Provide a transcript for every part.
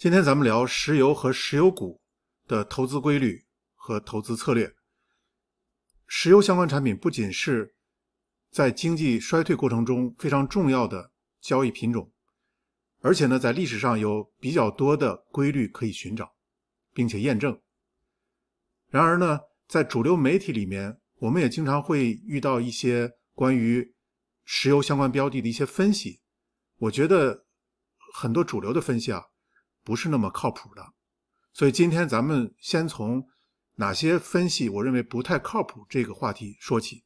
今天咱们聊石油和石油股的投资规律和投资策略。石油相关产品不仅是在经济衰退过程中非常重要的交易品种，而且呢，在历史上有比较多的规律可以寻找，并且验证。然而呢，在主流媒体里面，我们也经常会遇到一些关于石油相关标的的一些分析。我觉得很多主流的分析啊。不是那么靠谱的，所以今天咱们先从哪些分析我认为不太靠谱这个话题说起。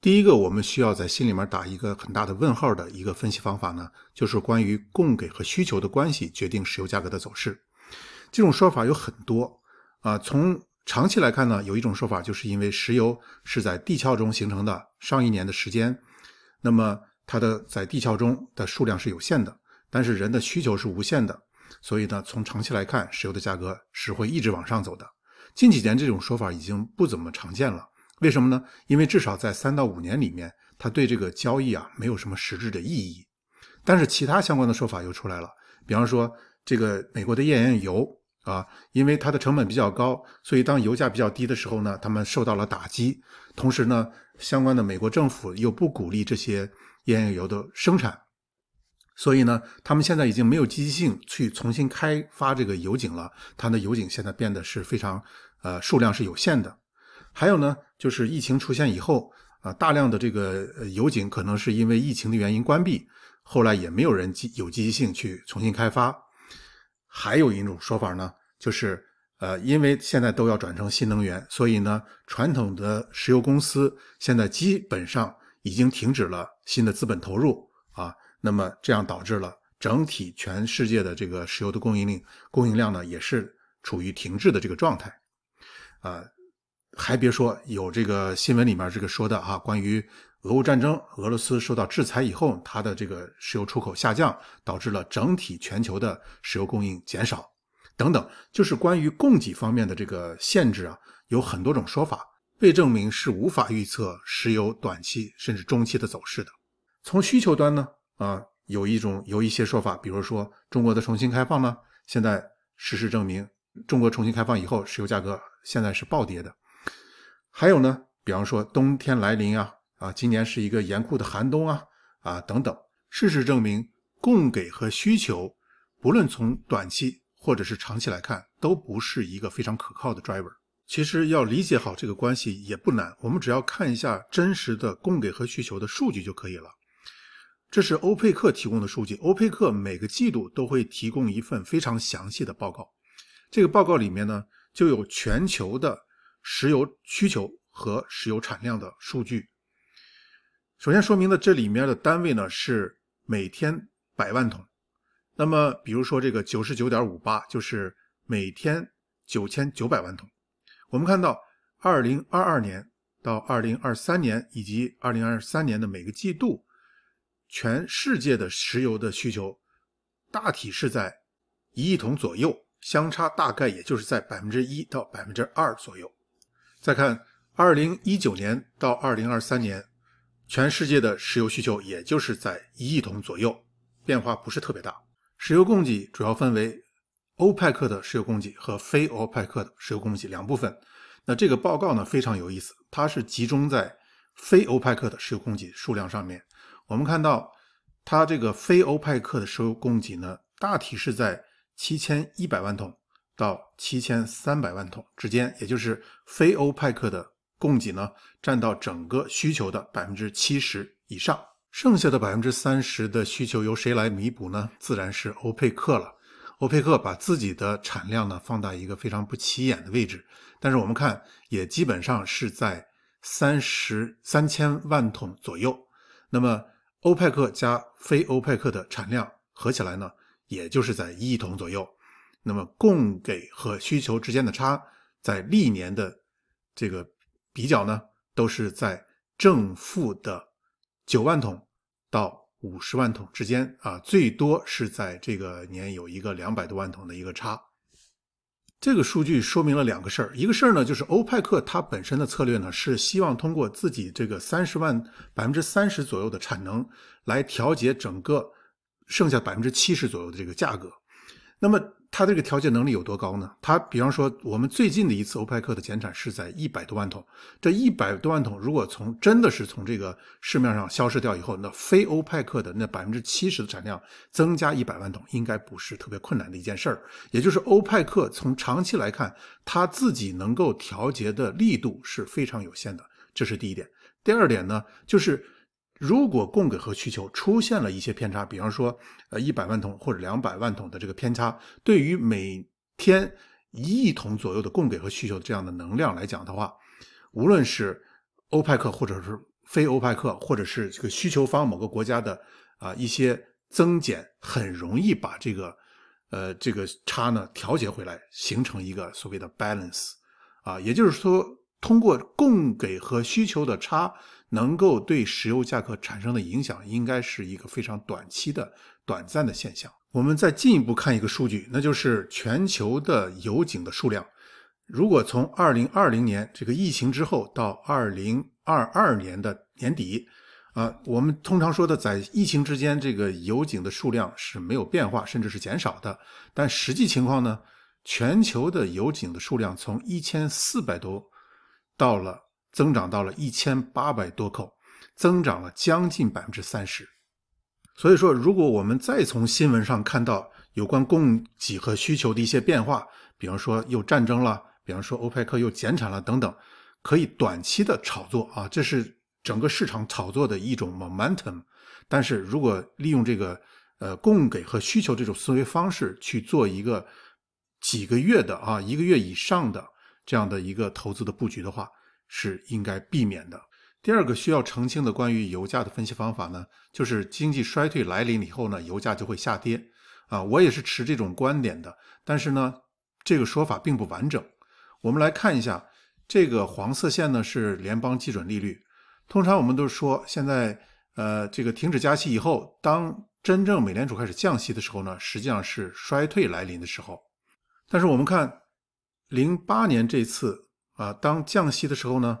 第一个，我们需要在心里面打一个很大的问号的一个分析方法呢，就是关于供给和需求的关系决定石油价格的走势。这种说法有很多啊。从长期来看呢，有一种说法就是因为石油是在地壳中形成的，上亿年的时间，那么它的在地壳中的数量是有限的，但是人的需求是无限的。所以呢，从长期来看，石油的价格是会一直往上走的。近几年这种说法已经不怎么常见了，为什么呢？因为至少在三到五年里面，它对这个交易啊没有什么实质的意义。但是其他相关的说法又出来了，比方说这个美国的页岩油啊，因为它的成本比较高，所以当油价比较低的时候呢，他们受到了打击。同时呢，相关的美国政府又不鼓励这些页岩油的生产。所以呢，他们现在已经没有积极性去重新开发这个油井了。它的油井现在变得是非常，呃，数量是有限的。还有呢，就是疫情出现以后，啊，大量的这个油井可能是因为疫情的原因关闭，后来也没有人积有积极性去重新开发。还有一种说法呢，就是，呃，因为现在都要转成新能源，所以呢，传统的石油公司现在基本上已经停止了新的资本投入。那么这样导致了整体全世界的这个石油的供应量，供应量呢也是处于停滞的这个状态，啊，还别说有这个新闻里面这个说的啊，关于俄乌战争，俄罗斯受到制裁以后，它的这个石油出口下降，导致了整体全球的石油供应减少等等，就是关于供给方面的这个限制啊，有很多种说法，被证明是无法预测石油短期甚至中期的走势的。从需求端呢？啊，有一种有一些说法，比如说中国的重新开放呢，现在事实证明，中国重新开放以后，石油价格现在是暴跌的。还有呢，比方说冬天来临啊，啊，今年是一个严酷的寒冬啊，啊，等等。事实证明，供给和需求，不论从短期或者是长期来看，都不是一个非常可靠的 driver。其实要理解好这个关系也不难，我们只要看一下真实的供给和需求的数据就可以了。这是欧佩克提供的数据。欧佩克每个季度都会提供一份非常详细的报告，这个报告里面呢就有全球的石油需求和石油产量的数据。首先说明的这里面的单位呢是每天百万桶。那么，比如说这个九十九点五八就是每天九千九百万桶。我们看到，二零二二年到二零二三年以及二零二三年的每个季度。全世界的石油的需求大体是在一亿桶左右，相差大概也就是在百分之一到百分之二左右。再看二零一九年到二零二三年，全世界的石油需求也就是在一亿桶左右，变化不是特别大。石油供给主要分为欧派克的石油供给和非欧派克的石油供给两部分。那这个报告呢非常有意思，它是集中在非欧派克的石油供给数量上面。我们看到，它这个非欧派克的石油供给呢，大体是在七千一百万桶到七千三百万桶之间，也就是非欧派克的供给呢，占到整个需求的百分之七十以上。剩下的百分之三十的需求由谁来弥补呢？自然是欧佩克了。欧佩克把自己的产量呢，放大一个非常不起眼的位置，但是我们看，也基本上是在三十三千万桶左右。那么欧佩克加非欧佩克的产量合起来呢，也就是在一亿桶左右。那么供给和需求之间的差，在历年的这个比较呢，都是在正负的九万桶到五十万桶之间啊，最多是在这个年有一个两百多万桶的一个差。这个数据说明了两个事儿，一个事儿呢，就是欧派克它本身的策略呢，是希望通过自己这个三十万百分之三十左右的产能来调节整个剩下百分之七十左右的这个价格。那么它这个调节能力有多高呢？它比方说我们最近的一次欧派克的减产是在一百多万桶，这一百多万桶如果从真的是从这个市面上消失掉以后，那非欧派克的那百分之七十的产量增加一百万桶，应该不是特别困难的一件事儿。也就是欧派克从长期来看，它自己能够调节的力度是非常有限的，这是第一点。第二点呢，就是。如果供给和需求出现了一些偏差，比方说呃一百万桶或者两百万桶的这个偏差，对于每天一亿桶左右的供给和需求这样的能量来讲的话，无论是欧派克或者是非欧派克，或者是这个需求方某个国家的啊一些增减，很容易把这个呃这个差呢调节回来，形成一个所谓的 balance 啊，也就是说通过供给和需求的差。能够对石油价格产生的影响，应该是一个非常短期的、短暂的现象。我们再进一步看一个数据，那就是全球的油井的数量。如果从二零二零年这个疫情之后到二零二二年的年底，啊，我们通常说的在疫情之间，这个油井的数量是没有变化，甚至是减少的。但实际情况呢，全球的油井的数量从一千四百多到了。增长到了一千八百多口，增长了将近百分之三十。所以说，如果我们再从新闻上看到有关供给和需求的一些变化，比方说又战争了，比方说欧佩克又减产了等等，可以短期的炒作啊，这是整个市场炒作的一种 momentum。但是如果利用这个呃供给和需求这种思维方式去做一个几个月的啊一个月以上的这样的一个投资的布局的话，是应该避免的。第二个需要澄清的关于油价的分析方法呢，就是经济衰退来临以后呢，油价就会下跌。啊，我也是持这种观点的。但是呢，这个说法并不完整。我们来看一下，这个黄色线呢是联邦基准利率。通常我们都说，现在呃，这个停止加息以后，当真正美联储开始降息的时候呢，实际上是衰退来临的时候。但是我们看，零八年这次。啊，当降息的时候呢，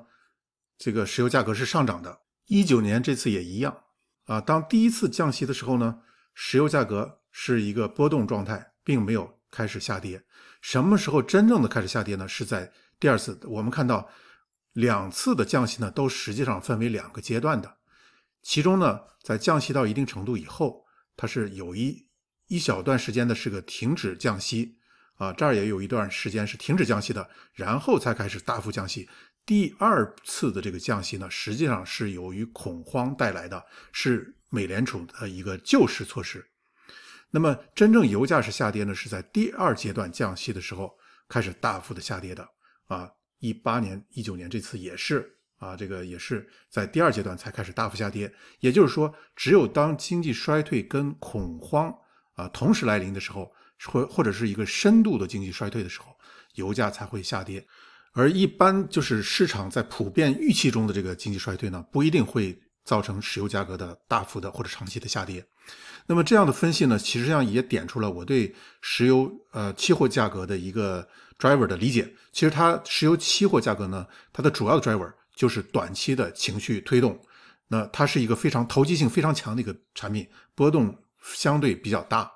这个石油价格是上涨的。一九年这次也一样。啊，当第一次降息的时候呢，石油价格是一个波动状态，并没有开始下跌。什么时候真正的开始下跌呢？是在第二次。我们看到两次的降息呢，都实际上分为两个阶段的。其中呢，在降息到一定程度以后，它是有一一小段时间的是个停止降息。啊，这儿也有一段时间是停止降息的，然后才开始大幅降息。第二次的这个降息呢，实际上是由于恐慌带来的，是美联储的一个救市措施。那么，真正油价是下跌呢，是在第二阶段降息的时候开始大幅的下跌的。啊，一八年、一九年这次也是啊，这个也是在第二阶段才开始大幅下跌。也就是说，只有当经济衰退跟恐慌啊同时来临的时候。或或者是一个深度的经济衰退的时候，油价才会下跌。而一般就是市场在普遍预期中的这个经济衰退呢，不一定会造成石油价格的大幅的或者长期的下跌。那么这样的分析呢，其实上也点出了我对石油呃期货价格的一个 driver 的理解。其实它石油期货价格呢，它的主要的 driver 就是短期的情绪推动。那它是一个非常投机性非常强的一个产品，波动相对比较大。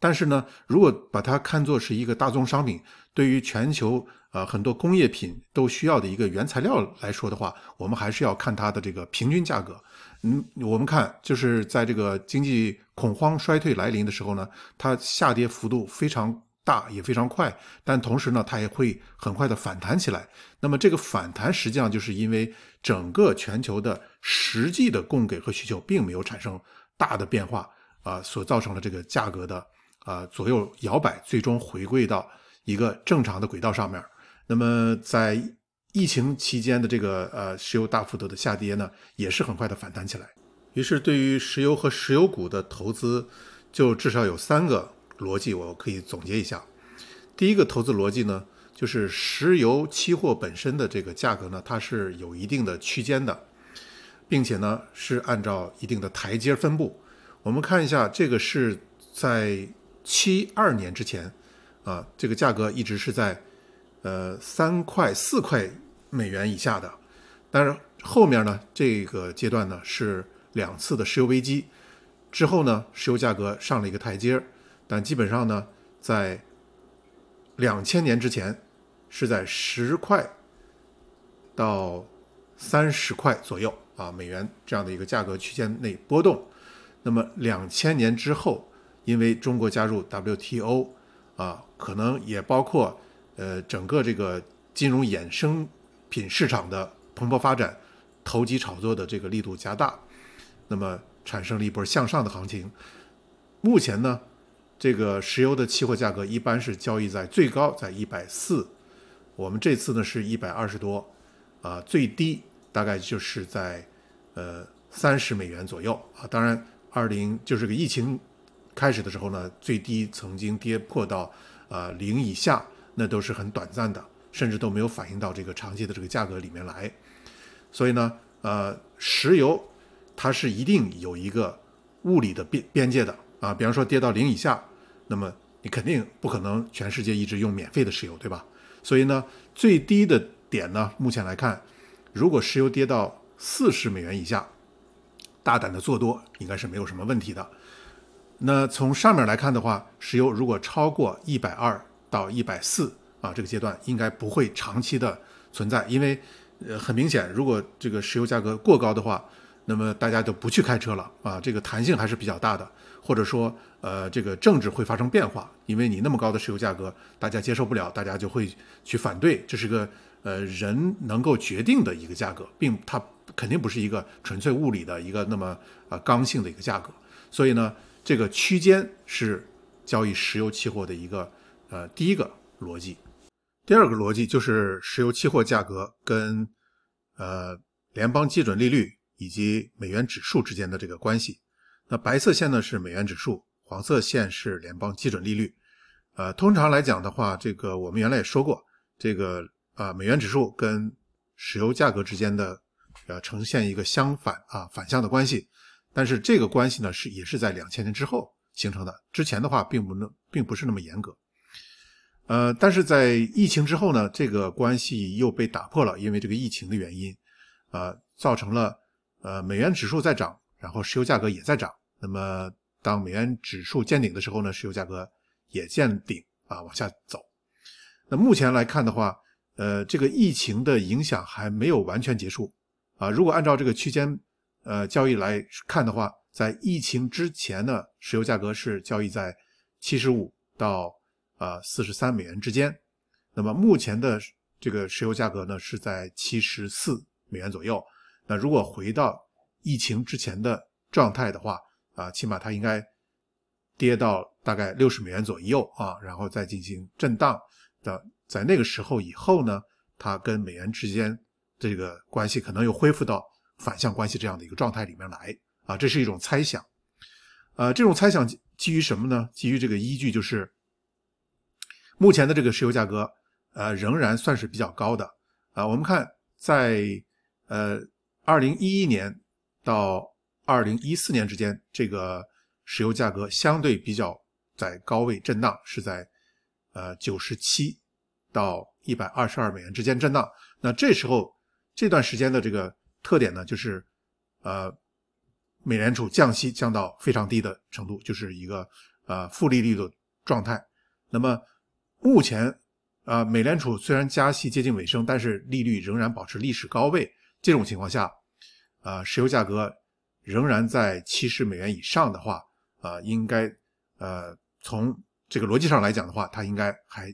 但是呢，如果把它看作是一个大宗商品，对于全球呃很多工业品都需要的一个原材料来说的话，我们还是要看它的这个平均价格。嗯，我们看就是在这个经济恐慌衰退来临的时候呢，它下跌幅度非常大，也非常快。但同时呢，它也会很快的反弹起来。那么这个反弹实际上就是因为整个全球的实际的供给和需求并没有产生大的变化啊，所造成了这个价格的。呃，左右摇摆，最终回归到一个正常的轨道上面。那么，在疫情期间的这个呃，石油大幅度的下跌呢，也是很快的反弹起来。于是，对于石油和石油股的投资，就至少有三个逻辑，我可以总结一下。第一个投资逻辑呢，就是石油期货本身的这个价格呢，它是有一定的区间的，并且呢，是按照一定的台阶分布。我们看一下，这个是在。七二年之前，啊，这个价格一直是在呃三块四块美元以下的。但是后面呢，这个阶段呢是两次的石油危机之后呢，石油价格上了一个台阶儿。但基本上呢，在两千年之前是在十块到三十块左右啊美元这样的一个价格区间内波动。那么两千年之后。因为中国加入 WTO 啊，可能也包括呃整个这个金融衍生品市场的蓬勃发展，投机炒作的这个力度加大，那么产生了一波向上的行情。目前呢，这个石油的期货价格一般是交易在最高在一百四，我们这次呢是一百二十多，啊，最低大概就是在呃三十美元左右啊。当然，二零就是个疫情。开始的时候呢，最低曾经跌破到呃零以下，那都是很短暂的，甚至都没有反映到这个长期的这个价格里面来。所以呢，呃，石油它是一定有一个物理的边边界的啊，比方说跌到零以下，那么你肯定不可能全世界一直用免费的石油，对吧？所以呢，最低的点呢，目前来看，如果石油跌到四十美元以下，大胆的做多应该是没有什么问题的。那从上面来看的话，石油如果超过一百二到一百四啊，这个阶段应该不会长期的存在，因为呃很明显，如果这个石油价格过高的话，那么大家都不去开车了啊，这个弹性还是比较大的，或者说呃这个政治会发生变化，因为你那么高的石油价格，大家接受不了，大家就会去反对，这是个呃人能够决定的一个价格，并它肯定不是一个纯粹物理的一个那么呃刚性的一个价格，所以呢。这个区间是交易石油期货的一个呃第一个逻辑，第二个逻辑就是石油期货价格跟呃联邦基准利率以及美元指数之间的这个关系。那白色线呢是美元指数，黄色线是联邦基准利率。呃，通常来讲的话，这个我们原来也说过，这个啊美元指数跟石油价格之间的呃呈现一个相反啊反向的关系。但是这个关系呢是也是在两千年之后形成的，之前的话并不能并不是那么严格，呃，但是在疫情之后呢，这个关系又被打破了，因为这个疫情的原因，啊，造成了呃美元指数在涨，然后石油价格也在涨，那么当美元指数见顶的时候呢，石油价格也见顶啊往下走。那目前来看的话，呃，这个疫情的影响还没有完全结束，啊，如果按照这个区间。呃，交易来看的话，在疫情之前呢，石油价格是交易在七十五到啊四十三美元之间。那么目前的这个石油价格呢，是在七十四美元左右。那如果回到疫情之前的状态的话，啊，起码它应该跌到大概六十美元左右啊，然后再进行震荡的。在那个时候以后呢，它跟美元之间这个关系可能又恢复到。反向关系这样的一个状态里面来啊，这是一种猜想，呃，这种猜想基于什么呢？基于这个依据就是，目前的这个石油价格呃仍然算是比较高的啊。我们看在呃二零一一年到二零一四年之间，这个石油价格相对比较在高位震荡，是在呃九十七到一百二十二美元之间震荡。那这时候这段时间的这个。特点呢，就是，呃，美联储降息降到非常低的程度，就是一个呃负利率的状态。那么目前，啊，美联储虽然加息接近尾声，但是利率仍然保持历史高位。这种情况下，啊，石油价格仍然在七十美元以上的话，啊，应该，呃，从这个逻辑上来讲的话，它应该还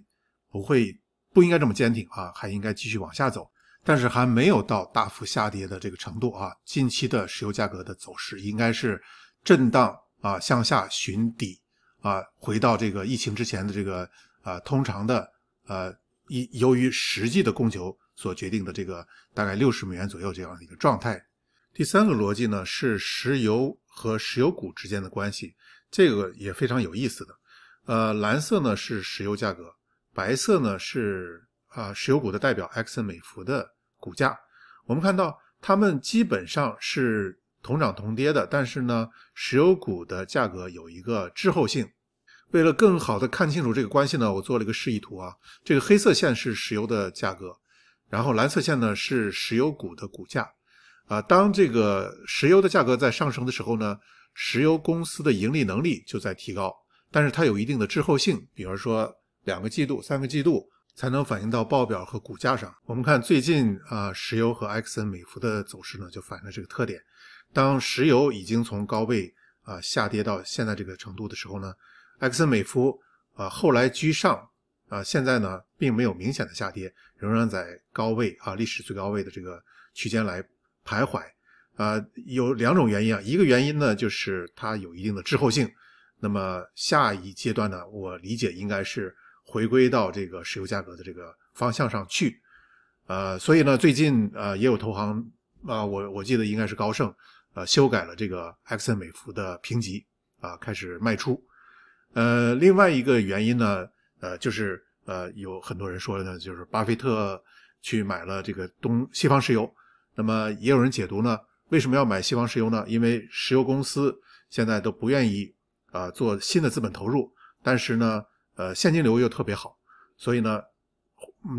不会不应该这么坚挺啊，还应该继续往下走。但是还没有到大幅下跌的这个程度啊！近期的石油价格的走势应该是震荡啊，向下寻底啊，回到这个疫情之前的这个啊，通常的呃，一由于实际的供求所决定的这个大概六十美元左右这样的一个状态。第三个逻辑呢是石油和石油股之间的关系，这个也非常有意思的。呃，蓝色呢是石油价格，白色呢是啊石油股的代表埃克森美孚的。股价，我们看到它们基本上是同涨同跌的，但是呢，石油股的价格有一个滞后性。为了更好的看清楚这个关系呢，我做了一个示意图啊，这个黑色线是石油的价格，然后蓝色线呢是石油股的股价。啊，当这个石油的价格在上升的时候呢，石油公司的盈利能力就在提高，但是它有一定的滞后性，比如说两个季度、三个季度。才能反映到报表和股价上。我们看最近啊，石油和埃克森美孚的走势呢，就反映了这个特点。当石油已经从高位啊下跌到现在这个程度的时候呢，埃克森美孚啊后来居上啊，现在呢并没有明显的下跌，仍然在高位啊历史最高位的这个区间来徘徊。啊，有两种原因啊，一个原因呢就是它有一定的滞后性。那么下一阶段呢，我理解应该是。回归到这个石油价格的这个方向上去，呃，所以呢，最近呃也有投行啊，我我记得应该是高盛，呃，修改了这个 XN 美孚的评级啊，开始卖出。呃，另外一个原因呢，呃，就是呃有很多人说呢，就是巴菲特去买了这个东西方石油，那么也有人解读呢，为什么要买西方石油呢？因为石油公司现在都不愿意啊做新的资本投入，但是呢。呃，现金流又特别好，所以呢，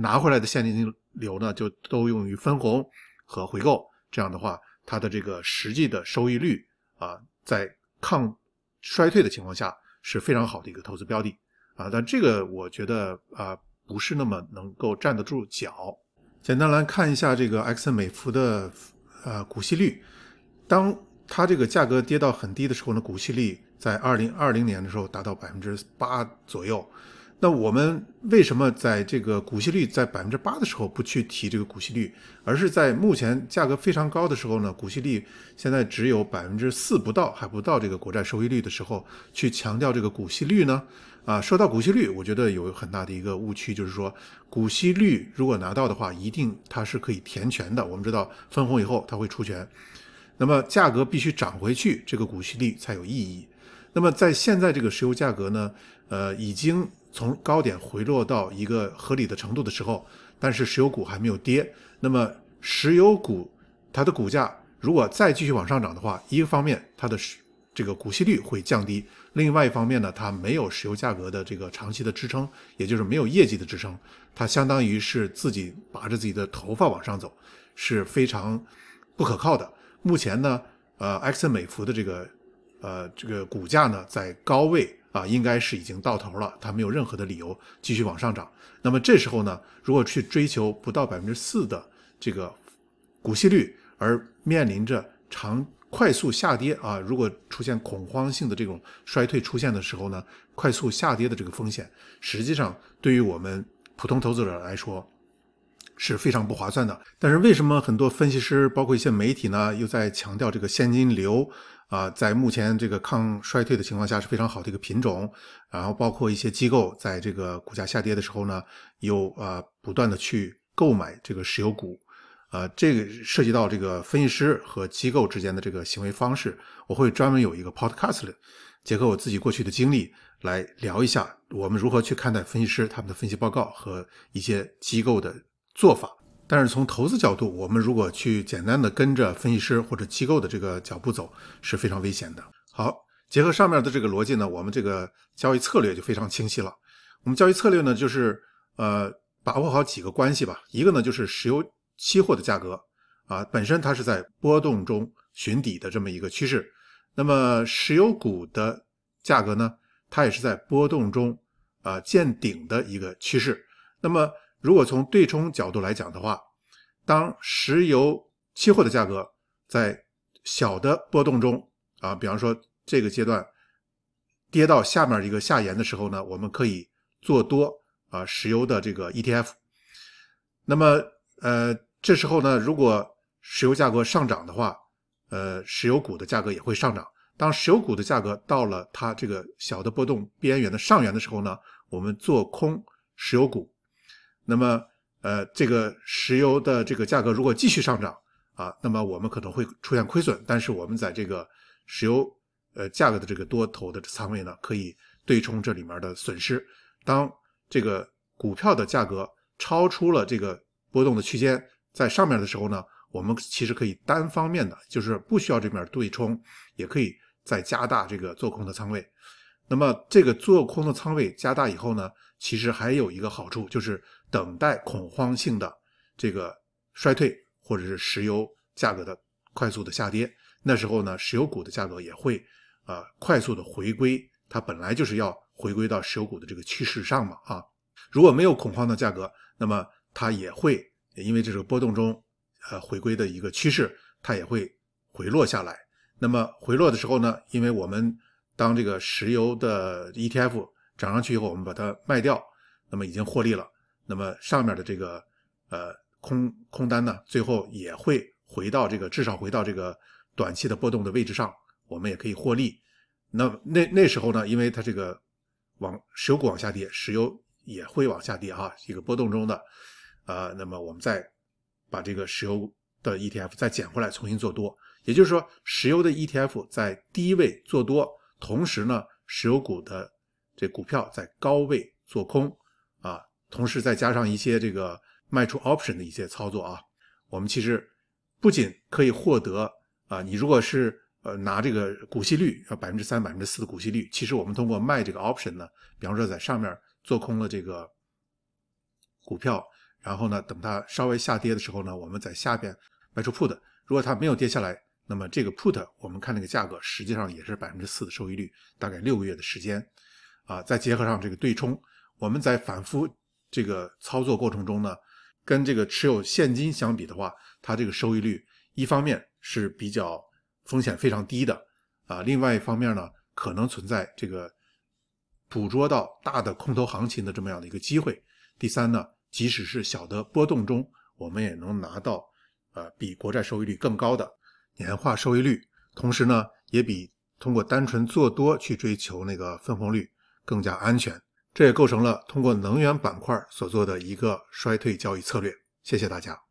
拿回来的现金流呢，就都用于分红和回购。这样的话，它的这个实际的收益率啊，在抗衰退的情况下是非常好的一个投资标的啊。但这个我觉得啊，不是那么能够站得住脚。简单来看一下这个 X 美孚的呃股息率，当它这个价格跌到很低的时候呢，股息率。在二零二零年的时候达到百分之八左右，那我们为什么在这个股息率在百分之八的时候不去提这个股息率，而是在目前价格非常高的时候呢？股息率现在只有百分之四不到，还不到这个国债收益率的时候去强调这个股息率呢？啊，说到股息率，我觉得有很大的一个误区，就是说股息率如果拿到的话，一定它是可以填权的。我们知道分红以后它会出权，那么价格必须涨回去，这个股息率才有意义。那么，在现在这个石油价格呢，呃，已经从高点回落到一个合理的程度的时候，但是石油股还没有跌。那么，石油股它的股价如果再继续往上涨的话，一个方面它的这个股息率会降低；，另外一方面呢，它没有石油价格的这个长期的支撑，也就是没有业绩的支撑，它相当于是自己拔着自己的头发往上走，是非常不可靠的。目前呢，呃，埃克森美孚的这个。呃，这个股价呢在高位啊，应该是已经到头了，它没有任何的理由继续往上涨。那么这时候呢，如果去追求不到百分之四的这个股息率，而面临着长快速下跌啊，如果出现恐慌性的这种衰退出现的时候呢，快速下跌的这个风险，实际上对于我们普通投资者来说是非常不划算的。但是为什么很多分析师，包括一些媒体呢，又在强调这个现金流？啊，在目前这个抗衰退的情况下是非常好的一个品种。然后包括一些机构在这个股价下跌的时候呢，有啊不断的去购买这个石油股。啊，这个涉及到这个分析师和机构之间的这个行为方式，我会专门有一个 podcast，结合我自己过去的经历来聊一下，我们如何去看待分析师他们的分析报告和一些机构的做法。但是从投资角度，我们如果去简单的跟着分析师或者机构的这个脚步走，是非常危险的。好，结合上面的这个逻辑呢，我们这个交易策略就非常清晰了。我们交易策略呢，就是呃，把握好几个关系吧。一个呢，就是石油期货的价格啊，本身它是在波动中寻底的这么一个趋势。那么石油股的价格呢，它也是在波动中啊见顶的一个趋势。那么如果从对冲角度来讲的话，当石油期货的价格在小的波动中啊，比方说这个阶段跌到下面一个下沿的时候呢，我们可以做多啊石油的这个 ETF。那么呃这时候呢，如果石油价格上涨的话，呃石油股的价格也会上涨。当石油股的价格到了它这个小的波动边缘的上缘的时候呢，我们做空石油股。那么，呃，这个石油的这个价格如果继续上涨啊，那么我们可能会出现亏损。但是我们在这个石油呃价格的这个多头的仓位呢，可以对冲这里面的损失。当这个股票的价格超出了这个波动的区间在上面的时候呢，我们其实可以单方面的，就是不需要这面对冲，也可以再加大这个做空的仓位。那么这个做空的仓位加大以后呢？其实还有一个好处，就是等待恐慌性的这个衰退，或者是石油价格的快速的下跌，那时候呢，石油股的价格也会啊快速的回归，它本来就是要回归到石油股的这个趋势上嘛啊。如果没有恐慌的价格，那么它也会因为这个波动中呃回归的一个趋势，它也会回落下来。那么回落的时候呢，因为我们当这个石油的 ETF。涨上去以后，我们把它卖掉，那么已经获利了。那么上面的这个呃空空单呢，最后也会回到这个至少回到这个短期的波动的位置上，我们也可以获利。那那那时候呢，因为它这个往石油股往下跌，石油也会往下跌哈，一个波动中的呃，那么我们再把这个石油的 ETF 再捡回来，重新做多。也就是说，石油的 ETF 在低位做多，同时呢，石油股的。这股票在高位做空啊，同时再加上一些这个卖出 option 的一些操作啊，我们其实不仅可以获得啊，你如果是呃拿这个股息率啊百分之三百分之四的股息率，其实我们通过卖这个 option 呢，比方说在上面做空了这个股票，然后呢等它稍微下跌的时候呢，我们在下边卖出 put，如果它没有跌下来，那么这个 put 我们看那个价格，实际上也是百分之四的收益率，大概六个月的时间。啊，再结合上这个对冲，我们在反复这个操作过程中呢，跟这个持有现金相比的话，它这个收益率，一方面是比较风险非常低的啊，另外一方面呢，可能存在这个捕捉到大的空头行情的这么样的一个机会。第三呢，即使是小的波动中，我们也能拿到呃比国债收益率更高的年化收益率，同时呢，也比通过单纯做多去追求那个分红率。更加安全，这也构成了通过能源板块所做的一个衰退交易策略。谢谢大家。